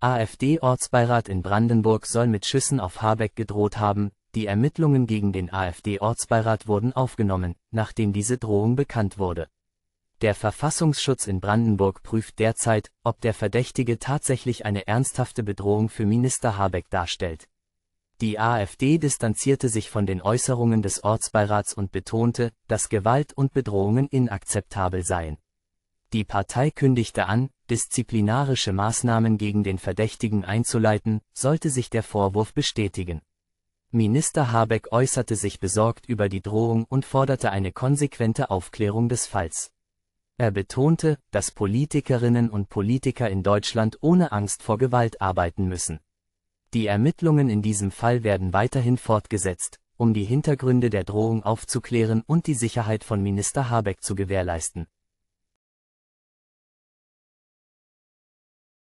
AfD-Ortsbeirat in Brandenburg soll mit Schüssen auf Habeck gedroht haben, die Ermittlungen gegen den AfD-Ortsbeirat wurden aufgenommen, nachdem diese Drohung bekannt wurde. Der Verfassungsschutz in Brandenburg prüft derzeit, ob der Verdächtige tatsächlich eine ernsthafte Bedrohung für Minister Habeck darstellt. Die AfD distanzierte sich von den Äußerungen des Ortsbeirats und betonte, dass Gewalt und Bedrohungen inakzeptabel seien. Die Partei kündigte an, disziplinarische Maßnahmen gegen den Verdächtigen einzuleiten, sollte sich der Vorwurf bestätigen. Minister Habeck äußerte sich besorgt über die Drohung und forderte eine konsequente Aufklärung des Falls. Er betonte, dass Politikerinnen und Politiker in Deutschland ohne Angst vor Gewalt arbeiten müssen. Die Ermittlungen in diesem Fall werden weiterhin fortgesetzt, um die Hintergründe der Drohung aufzuklären und die Sicherheit von Minister Habeck zu gewährleisten.